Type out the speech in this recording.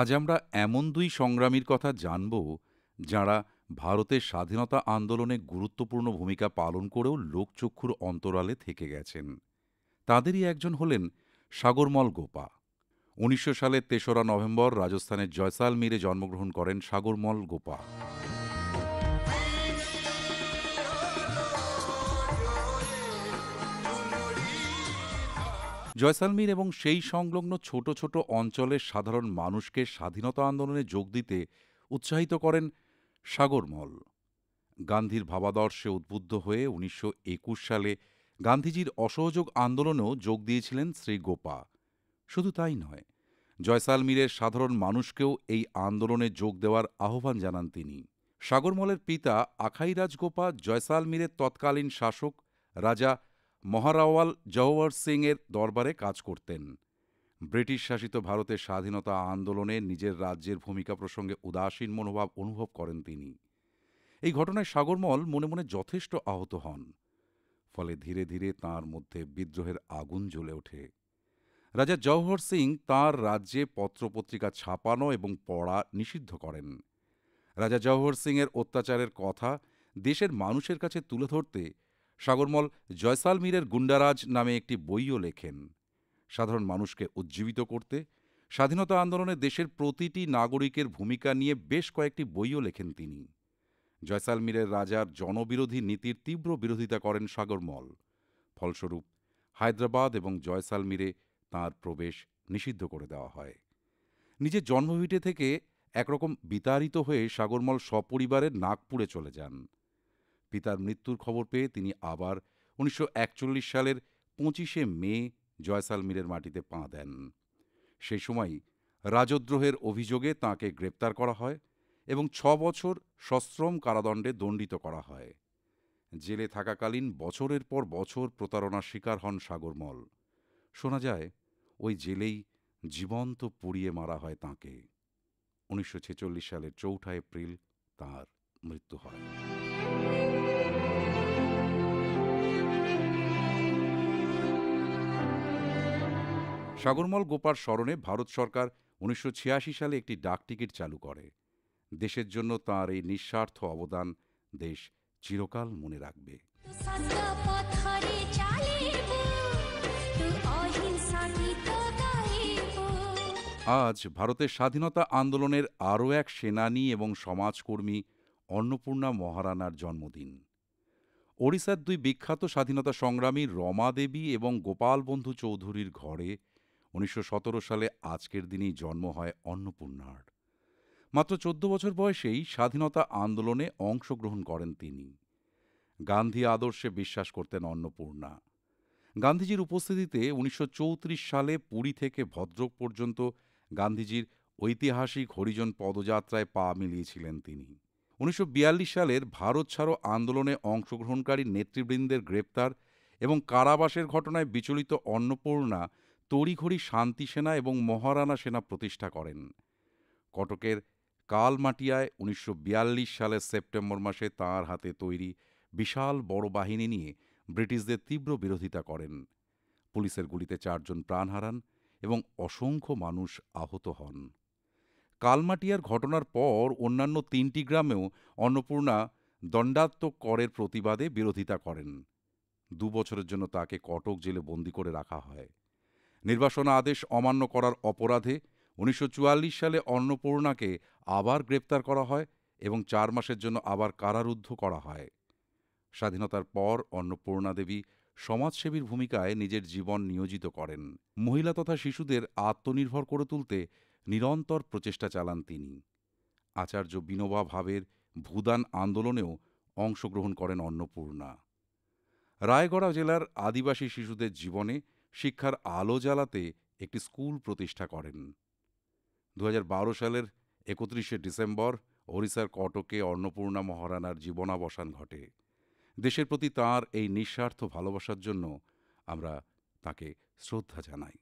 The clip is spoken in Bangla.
আজ আমরা এমন দুই সংগ্রামীর কথা জানব যাঁরা ভারতের স্বাধীনতা আন্দোলনে গুরুত্বপূর্ণ ভূমিকা পালন করেও লোকচক্ষুর অন্তরালে থেকে গেছেন তাদেরই একজন হলেন সাগরমল গোপা উনিশশো সালের তেসরা নভেম্বর রাজস্থানের জয়সালমীরে জন্মগ্রহণ করেন সাগরমল গোপা জয়সালমীর এবং সেই সংলগ্ন ছোট ছোট অঞ্চলের সাধারণ মানুষকে স্বাধীনতা আন্দোলনে যোগ দিতে উৎসাহিত করেন সাগরমল গান্ধীর ভাবাদর্শে উদ্বুদ্ধ হয়ে উনিশশো সালে গান্ধীজির অসহযোগ আন্দোলনেও যোগ দিয়েছিলেন শ্রী গোপা শুধু তাই নয় জয়সালমীরের সাধারণ মানুষকেও এই আন্দোলনে যোগ দেওয়ার আহ্বান জানান তিনি সাগরমলের পিতা আখাইরাজ গোপা জয়সালমীরের তৎকালীন শাসক রাজা মহারাওয়াল জওয়ার সিংয়ের দরবারে কাজ করতেন ব্রিটিশ শাসিত ভারতের স্বাধীনতা আন্দোলনে নিজের রাজ্যের ভূমিকা প্রসঙ্গে উদাসীন মনোভাব অনুভব করেন তিনি এই ঘটনায় সাগরমল মনে মনে যথেষ্ট আহত হন ফলে ধীরে ধীরে তার মধ্যে বিদ্রোহের আগুন জ্বলে ওঠে রাজা জওহর সিং তার রাজ্যে পত্রপত্রিকা ছাপানো এবং পড়া নিষিদ্ধ করেন রাজা জওহর সিংয়ের অত্যাচারের কথা দেশের মানুষের কাছে তুলে ধরতে সাগরমল জয়সালমীরের গুন্ডারাজ নামে একটি বইও লেখেন সাধারণ মানুষকে উজ্জীবিত করতে স্বাধীনতা আন্দোলনে দেশের প্রতিটি নাগরিকের ভূমিকা নিয়ে বেশ কয়েকটি বইও লেখেন তিনি জয়সালমীরের রাজার জনবিরোধী নীতির তীব্র বিরোধিতা করেন সাগরমল ফলস্বরূপ হায়দ্রাবাদ এবং জয়সালমীরে তার প্রবেশ নিষিদ্ধ করে দেওয়া হয় নিজের জন্মভিটে থেকে একরকম বিতাড়িত হয়ে সাগরমল সপরিবারে নাগপুরে চলে যান পিতার মৃত্যুর খবর পেয়ে তিনি আবার উনিশশো সালের পঁচিশে মে জয়সালমীরের মাটিতে পা দেন সেই সময় রাজদ্রোহের অভিযোগে তাকে গ্রেপ্তার করা হয় এবং ছ বছর সশ্রম কারাদণ্ডে দণ্ডিত করা হয় জেলে থাকাকালীন বছরের পর বছর প্রতারণার শিকার হন সাগরমল শোনা যায় ওই জেলেই জীবন্ত পুড়িয়ে মারা হয় তাঁকে উনিশশো সালের চৌঠা এপ্রিল তার মৃত্যু হয় সাগরমল গোপার স্মরণে ভারত সরকার উনিশশো সালে একটি ডাকটিকিট চালু করে দেশের জন্য তার এই নিঃস্বার্থ অবদান দেশ চিরকাল মনে রাখবে আজ ভারতের স্বাধীনতা আন্দোলনের আরও এক সেনানী এবং সমাজকর্মী অন্নপূর্ণা মহারানার জন্মদিন ওড়িশার দুই বিখ্যাত স্বাধীনতা সংগ্রামী রমা দেবী এবং গোপাল বন্ধু চৌধুরীর ঘরে উনিশশো সালে আজকের দিনেই জন্ম হয় অন্নপূর্ণার মাত্র চোদ্দ বছর বয়সেই স্বাধীনতা আন্দোলনে অংশগ্রহণ করেন তিনি গান্ধী আদর্শে বিশ্বাস করতেন অন্নপূর্ণা গান্ধীজির উপস্থিতিতে উনিশশো সালে পুরী থেকে ভদ্রক পর্যন্ত গান্ধীজির ঐতিহাসিক হরিজন পদযাত্রায় পা মিলিয়েছিলেন তিনি উনিশশো সালের ভারত ছাড়ো আন্দোলনে অংশগ্রহণকারী নেতৃবৃন্দের গ্রেপ্তার এবং কারাবাসের ঘটনায় বিচলিত অন্নপূর্ণা তড়িঘড়ি শান্তি সেনা এবং মহারানা সেনা প্রতিষ্ঠা করেন কটকের কালমাটিয়ায় উনিশশো সালের সেপ্টেম্বর মাসে তার হাতে তৈরি বিশাল বড় বাহিনী নিয়ে ব্রিটিশদের তীব্র বিরোধিতা করেন পুলিশের গুলিতে চারজন প্রাণ হারান এবং অসংখ্য মানুষ আহত হন কালমাটিয়ার ঘটনার পর অন্যান্য তিনটি গ্রামেও অন্নপূর্ণা দণ্ডাত্মক করের প্রতিবাদে বিরোধিতা করেন দু বছরের জন্য তাকে কটক জেলে বন্দি করে রাখা হয় নির্বাসন আদেশ অমান্য করার অপরাধে উনিশশো সালে অন্নপূর্ণাকে আবার গ্রেপ্তার করা হয় এবং চার মাসের জন্য আবার কারারুদ্ধ করা হয় স্বাধীনতার পর অন্নপূর্ণা দেবী সমাজসেবীর ভূমিকায় নিজের জীবন নিয়োজিত করেন মহিলা তথা শিশুদের আত্মনির্ভর করে তুলতে নিরন্তর প্রচেষ্টা চালান তিনি আচার্য বিনোবা ভাবের ভূদান আন্দোলনেও অংশগ্রহণ করেন অন্নপূর্ণা রায়গড়া জেলার আদিবাসী শিশুদের জীবনে শিক্ষার আলো জ্বালাতে একটি স্কুল প্রতিষ্ঠা করেন দু সালের একত্রিশে ডিসেম্বর ওড়িশার কটকে অন্নপূর্ণা মহারানার জীবনাবসান ঘটে দেশের প্রতি তার এই নিঃস্বার্থ ভালোবাসার জন্য আমরা তাকে শ্রদ্ধা জানাই